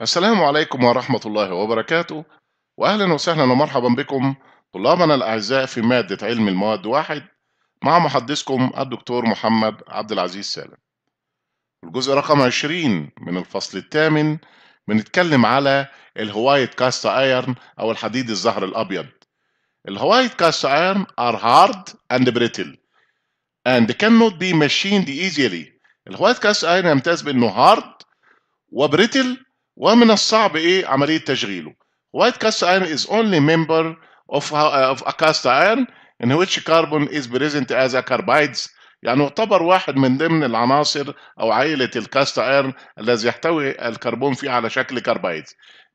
السلام عليكم ورحمة الله وبركاته وأهلا وسهلا ومرحبا بكم طلابنا الأعزاء في مادة علم المواد واحد مع محدثكم الدكتور محمد عبد العزيز سالم الجزء رقم 20 من الفصل الثامن بنتكلم على الهوايت كاست ايرن أو الحديد الزهر الأبيض الهوايت كاست ايرن هارد hard and brittle and cannot be machined easily الهوايت كاست ايرن يمتاز بأنه هارد وبريتل ومن الصعب ايه عمليه تشغيله white cast iron is only member of, uh, of a cast iron in which carbon is present as a carbides يعني يعتبر واحد من ضمن العناصر او عائله الكاست ايرن الذي يحتوي الكربون فيه على شكل كاربايد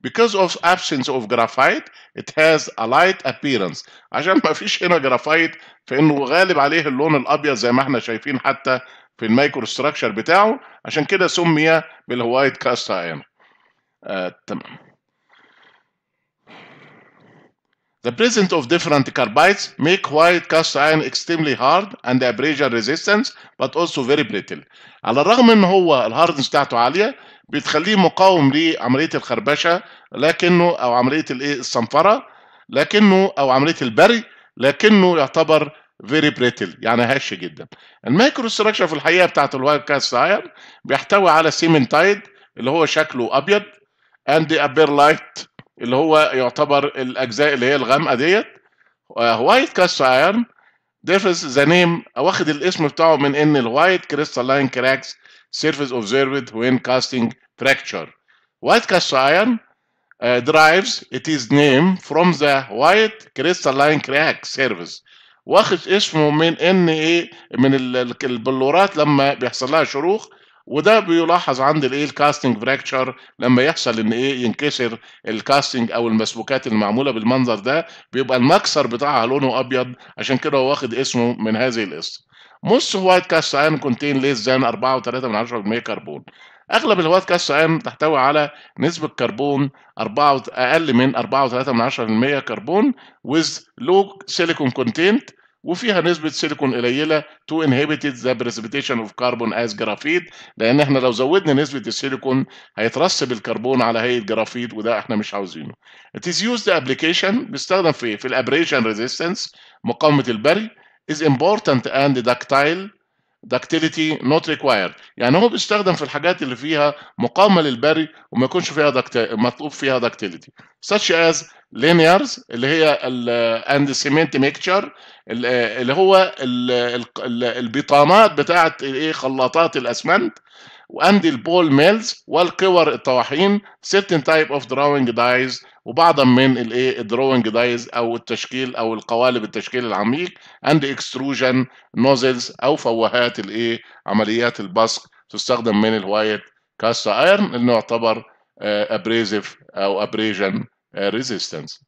because of absence of graphite it has a light appearance عشان ما فيش هنا جرافايت فانه غالب عليه اللون الابيض زي ما احنا شايفين حتى في المايكرو بتاعه عشان كده سمي بالهوايت كاست ايرن آه، تمام The presence of different carbides make white cast iron extremely hard and abrasion resistance but also very brittle. على الرغم ان هو الهاردنس بتاعته عاليه بتخليه مقاوم لعمليه الخربشه لكنه او عمليه الايه الصنفره لكنه او عمليه البري لكنه يعتبر فيري بريتل يعني هش جدا. المايكرو ستراكشر في الحقيقه بتاعت الوايت كاست ايرون بيحتوي على سيمنتايد اللي هو شكله ابيض اندي ابير لايت اللي هو يعتبر الاجزاء اللي هي الغامقه ديت وايت كاست ايرن ديفز ذا نيم واخد الاسم بتاعه من ان الوايت كريستالاين كراكس سيرفيس اوبزيرفد وين كاستنج فراكتشر وايت كاست ايرن درايفز ات از نيم فروم ذا وايت كريستالاين كراك سيرفيس واخد اسمه من ان ايه من البلورات لما بيحصل لها شروخ وده بيلاحظ عند الايه الكاستنج فراكتشر لما يحصل ان ايه ينكسر الكاستنج او المسبوكات المعموله بالمنظر ده بيبقى المكسر بتاعها لونه ابيض عشان كده هو واخد اسمه من هذه القصه مص وايت كاست ايرون كونتين ليس ذان 4.3 كربون اغلب الوايت كاست ايرون تحتوي على نسبه كربون 4 اقل من 4.3 كربون ويز لو سيليكون كونتينت وفيها نسبه سيليكون قليله تو انهبيتد ذا بريسبيتيشن اوف كربون از جرافيت لان احنا لو زودنا نسبه السيليكون هيترسب الكربون على هيئه جرافيت وده احنا مش عاوزينه. It is used application بيستخدم في ايه؟ في الابريشن ريزيستنس مقاومه البري is important and ductile ductility not required يعني هو بيستخدم في الحاجات اللي فيها مقاومه للبري وما يكونش فيها مطلوب فيها ductility such as لينيرز اللي هي اند سيمنت ميكشر اللي هو البطامات بتاعه الايه خلاطات الاسمنت واند البول ميلز والكور الطواحين certain type of drawing dies وبعضا من الايه الدروينج دايز او التشكيل او القوالب التشكيل العميق اند اكستروجن نوزلز او فوهات الايه عمليات البصق تستخدم من الوايت كاست ايرن اللي يعتبر ابريزف آه، او ابريجن Uh, resistance